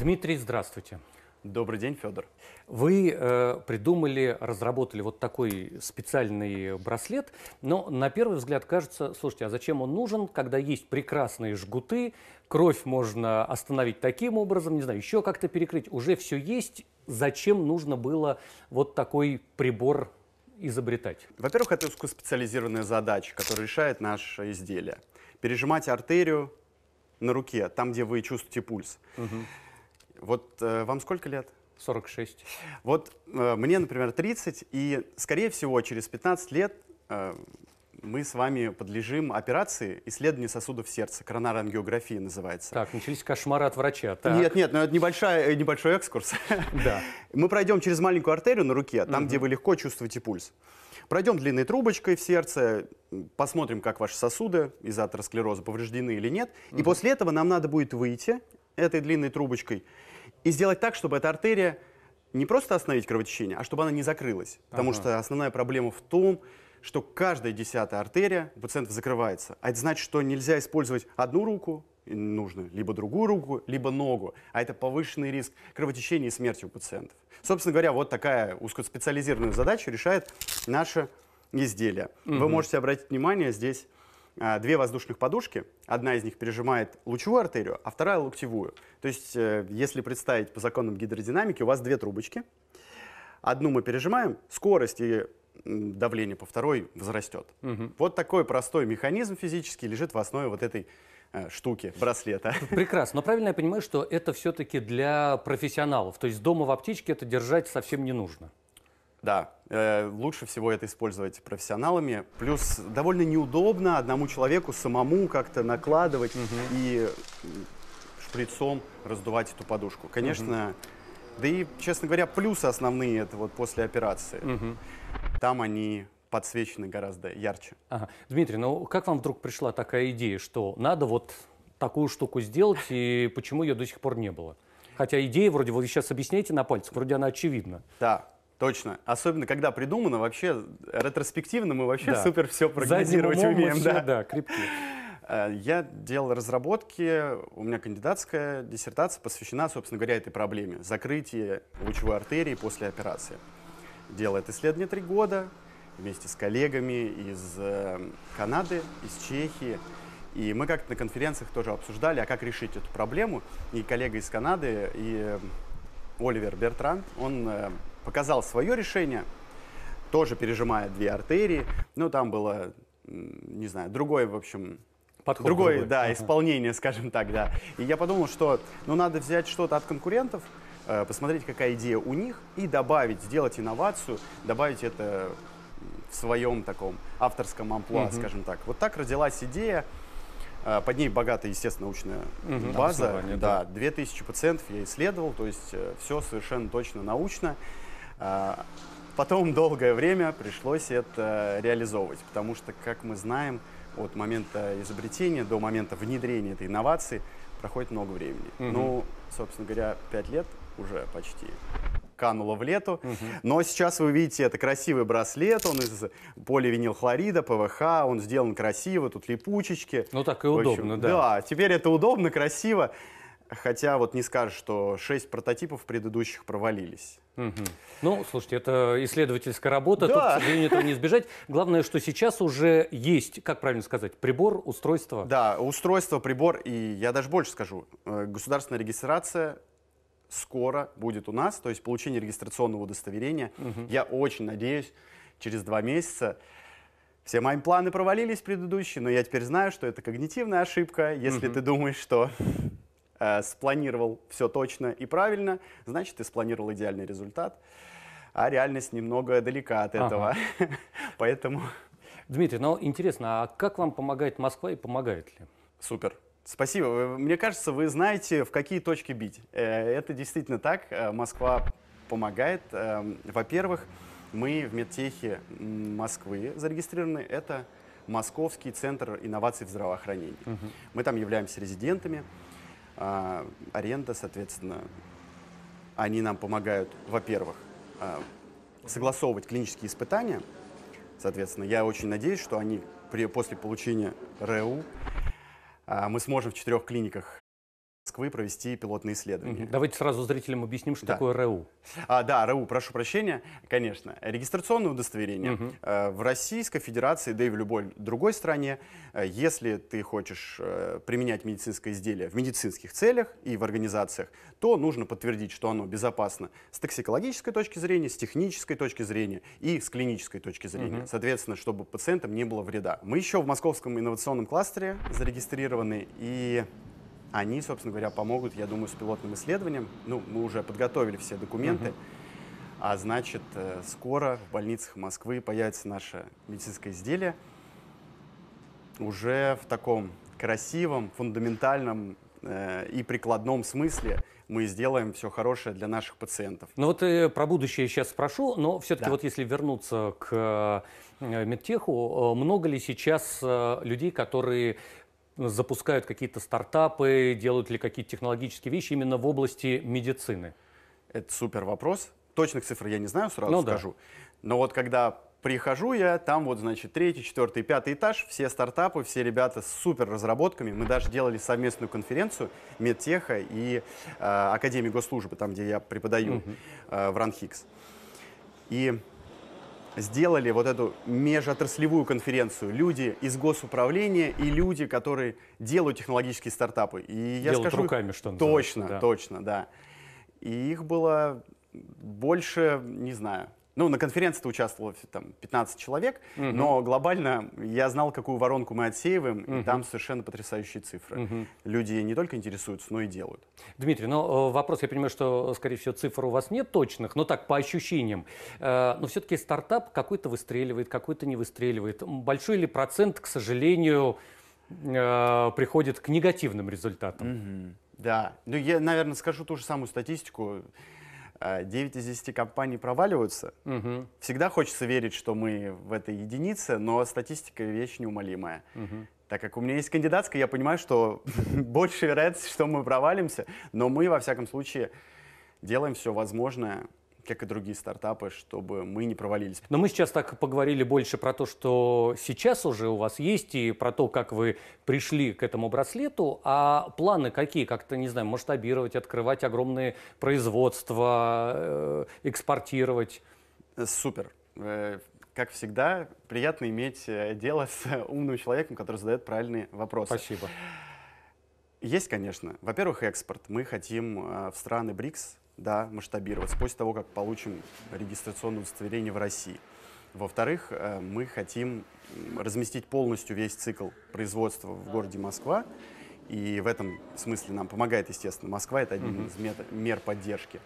Дмитрий, здравствуйте. Добрый день, Федор. Вы э, придумали, разработали вот такой специальный браслет, но на первый взгляд кажется, слушайте, а зачем он нужен, когда есть прекрасные жгуты, кровь можно остановить таким образом, не знаю, еще как-то перекрыть, уже все есть, зачем нужно было вот такой прибор изобретать? Во-первых, это узкоспециализированная задача, которую решает наше изделие. Пережимать артерию на руке, там, где вы чувствуете пульс. Угу. Вот э, вам сколько лет? 46. Вот э, мне, например, 30, и, скорее всего, через 15 лет э, мы с вами подлежим операции исследования сосудов сердца. Коронарангиография называется. Так, начались кошмары от врача. Так. Нет, нет, но ну это небольшая, э, небольшой экскурс. Да. Мы пройдем через маленькую артерию на руке, там, угу. где вы легко чувствуете пульс. Пройдем длинной трубочкой в сердце, посмотрим, как ваши сосуды из за атеросклероза повреждены или нет. Угу. И после этого нам надо будет выйти этой длинной трубочкой и сделать так, чтобы эта артерия не просто остановить кровотечение, а чтобы она не закрылась. Потому ага. что основная проблема в том, что каждая десятая артерия у пациентов закрывается. А это значит, что нельзя использовать одну руку, нужно либо другую руку, либо ногу. А это повышенный риск кровотечения и смерти у пациентов. Собственно говоря, вот такая узкоспециализированная задача решает наше изделие. Угу. Вы можете обратить внимание здесь а, две воздушных подушки. Одна из них пережимает лучевую артерию, а вторая локтевую. То есть, э, если представить по законам гидродинамики, у вас две трубочки. Одну мы пережимаем, скорость и давление по второй возрастет. Угу. Вот такой простой механизм физический лежит в основе вот этой э, штуки, браслета. Прекрасно. Но правильно я понимаю, что это все-таки для профессионалов. То есть дома в аптечке это держать совсем не нужно. Да, э, лучше всего это использовать профессионалами. Плюс довольно неудобно одному человеку самому как-то накладывать угу. и э, шприцом раздувать эту подушку. Конечно, угу. да и, честно говоря, плюсы основные это вот после операции. Угу. Там они подсвечены гораздо ярче. Ага. Дмитрий, ну как вам вдруг пришла такая идея, что надо вот такую штуку сделать, и почему ее до сих пор не было? Хотя идея вроде, вы сейчас объясняете на пальцах, вроде она очевидна. Да, Точно. Особенно, когда придумано, вообще ретроспективно мы вообще да. супер все прогнозировать умеем. Все, да, да крепки. Э, я делал разработки, у меня кандидатская диссертация посвящена, собственно говоря, этой проблеме. Закрытие лучевой артерии после операции. Делал это исследование три года вместе с коллегами из э, Канады, из Чехии. И мы как-то на конференциях тоже обсуждали, а как решить эту проблему. И коллега из Канады, и э, Оливер Бертран, он показал свое решение, тоже пережимая две артерии. Ну, там было, не знаю, другое, в общем, Подход другой, другой, да, uh-huh. исполнение, скажем так, да. И я подумал, что, ну, надо взять что-то от конкурентов, э, посмотреть, какая идея у них, и добавить, сделать инновацию, добавить это в своем таком авторском амплуа, Uh-huh. скажем так. Вот так родилась идея. Э, под ней богата, естественно, научная угу, база. Да, да, 2000 пациентов я исследовал, то есть э, все совершенно точно научно. А, потом долгое время пришлось это реализовывать, потому что, как мы знаем, от момента изобретения до момента внедрения этой инновации проходит много времени. Угу. Ну, собственно говоря, пять лет уже почти кануло в лету. Угу. Но сейчас вы видите, это красивый браслет, он из поливинилхлорида, ПВХ, он сделан красиво, тут липучечки. Ну так и в общем, удобно, да. Да, теперь это удобно, красиво хотя вот не скажешь, что шесть прототипов предыдущих провалились. Угу. Ну, слушайте, это исследовательская работа, да. тут, к сожалению, этого не избежать. Главное, что сейчас уже есть, как правильно сказать, прибор, устройство. Да, устройство, прибор, и я даже больше скажу, э, государственная регистрация скоро будет у нас, то есть получение регистрационного удостоверения. Угу. Я очень надеюсь, через два месяца все мои планы провалились предыдущие, но я теперь знаю, что это когнитивная ошибка, если угу. ты думаешь, что э, спланировал все точно и правильно, значит, ты спланировал идеальный результат, а реальность немного далека от этого. Ага. Поэтому... Дмитрий, ну интересно, а как вам помогает Москва и помогает ли? Супер. Спасибо. Мне кажется, вы знаете, в какие точки бить. Э, это действительно так. Э, Москва помогает. Э, во-первых, мы в медтехе Москвы зарегистрированы. Это Московский центр инноваций в здравоохранении. Угу. Мы там являемся резидентами. А, аренда, соответственно, они нам помогают, во-первых, а, согласовывать клинические испытания. Соответственно, я очень надеюсь, что они при, после получения РЭУ а, мы сможем в четырех клиниках Москвы провести пилотные исследования. Давайте сразу зрителям объясним, что да. такое РУ. А, да, РУ. прошу прощения, конечно. Регистрационное удостоверение. Угу. В Российской Федерации, да и в любой другой стране, если ты хочешь применять медицинское изделие в медицинских целях и в организациях, то нужно подтвердить, что оно безопасно с токсикологической точки зрения, с технической точки зрения и с клинической точки зрения. Угу. Соответственно, чтобы пациентам не было вреда. Мы еще в Московском инновационном кластере зарегистрированы, и они, собственно говоря, помогут, я думаю, с пилотным исследованием. Ну, мы уже подготовили все документы. А значит, э, скоро в больницах Москвы появится наше медицинское изделие уже в таком красивом, фундаментальном э, и прикладном смысле мы сделаем все хорошее для наших пациентов. Ну вот э, про будущее сейчас спрошу, но все-таки да. вот если вернуться к э, медтеху, э, много ли сейчас э, людей, которые запускают какие-то стартапы, делают ли какие-то технологические вещи именно в области медицины? Это супер вопрос. Точных цифр я не знаю, сразу ну, скажу. Да. Но вот когда прихожу я, там вот, значит, третий, четвертый, пятый этаж, все стартапы, все ребята с супер разработками. Мы даже делали совместную конференцию Медтеха и э, Академии госслужбы, там, где я преподаю, угу. э, в РАНХИКС. И сделали вот эту межотраслевую конференцию. Люди из госуправления и люди, которые делают технологические стартапы. И я делают скажу, руками, что называется. Точно, да. точно, да. И их было больше, не знаю, ну, на конференции участвовало там 15 человек, угу. но глобально я знал, какую воронку мы отсеиваем, угу. и там совершенно потрясающие цифры. Угу. Люди не только интересуются, но и делают. Дмитрий, ну, э, вопрос, я понимаю, что, э, скорее всего, цифр у вас нет точных, но так, по ощущениям. Э, но все-таки стартап какой-то выстреливает, какой-то не выстреливает. Большой ли процент, к сожалению, приходит к негативным результатам? Угу. Да, ну я, наверное, скажу ту же самую статистику. 9 а, из 10 компаний проваливаются. Угу. Всегда хочется верить, что мы в этой единице, но статистика вещь неумолимая. Угу. Так как у меня есть кандидатская, я понимаю, что больше вероятность, что мы провалимся, но мы, во всяком случае, делаем все возможное, как и другие стартапы, чтобы мы не провалились. Но мы сейчас так поговорили больше про то, что сейчас уже у вас есть, и про то, как вы пришли к этому браслету. А планы какие? Как-то, не знаю, масштабировать, открывать огромные производства, э, экспортировать? Супер. Э, как всегда, приятно иметь э, дело с умным человеком, который задает правильные вопросы. Спасибо. Есть, конечно. Во-первых, экспорт. Мы хотим в страны БРИКС да, масштабироваться после того, как получим регистрационное удостоверение в России. Во-вторых, э, мы хотим разместить полностью весь цикл производства в городе Москва. И в этом смысле нам помогает, естественно, Москва. Это один из мер поддержки.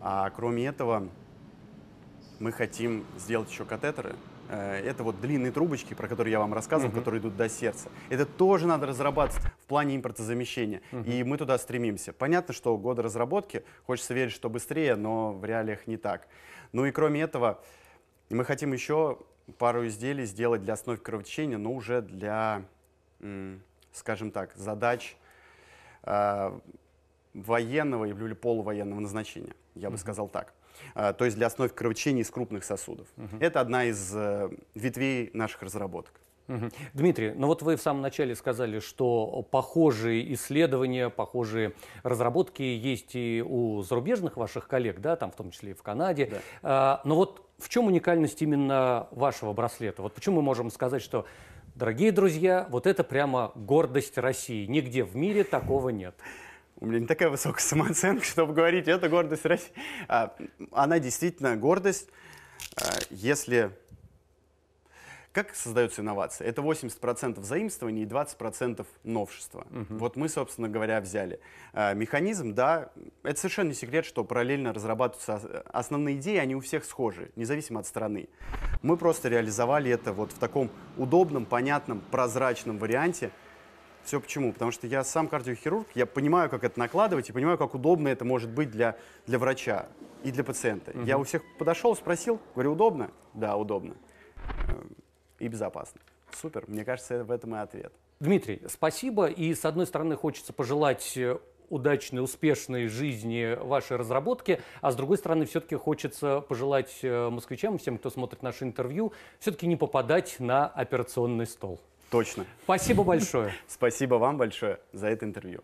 А кроме этого, мы хотим сделать еще катетеры. Э, это вот длинные трубочки, про которые я вам рассказывал, mm-hmm. которые идут до сердца. Это тоже надо разрабатывать плане импортозамещения. Угу. И мы туда стремимся. Понятно, что годы разработки, хочется верить, что быстрее, но в реалиях не так. Ну и кроме этого, мы хотим еще пару изделий сделать для основ кровотечения, но уже для, скажем так, задач а, военного или полувоенного назначения, я бы сказал так. А, то есть для основ кровотечения из крупных сосудов. Mm Это одна из э, ветвей наших разработок. Дмитрий, ну вот вы в самом начале сказали, что похожие исследования, похожие разработки есть и у зарубежных ваших коллег, да, там в том числе и в Канаде. Да. А, но вот в чем уникальность именно вашего браслета? Вот почему мы можем сказать, что, дорогие друзья, вот это прямо гордость России, нигде в мире такого нет? У меня не такая высокая самооценка, чтобы говорить, это гордость России. А, она действительно гордость, а, если как создаются инновации? Это 80% заимствований и 20% новшества. Угу. Вот мы, собственно говоря, взяли. Э, механизм, да, это совершенно не секрет, что параллельно разрабатываются основные идеи, они у всех схожи, независимо от страны. Мы просто реализовали это вот в таком удобном, понятном, прозрачном варианте, все почему? Потому что я сам кардиохирург, я понимаю, как это накладывать, и понимаю, как удобно это может быть для, для врача и для пациента. Угу. Я у всех подошел, спросил, говорю, удобно? Да, удобно и безопасно. Супер, мне кажется, в этом и ответ. Дмитрий, спасибо. И с одной стороны хочется пожелать э, удачной, успешной жизни вашей разработки, а с другой стороны, все-таки хочется пожелать э, москвичам, всем, кто смотрит наше интервью, все-таки не попадать на операционный стол. Точно. Спасибо большое. Спасибо вам большое за это интервью.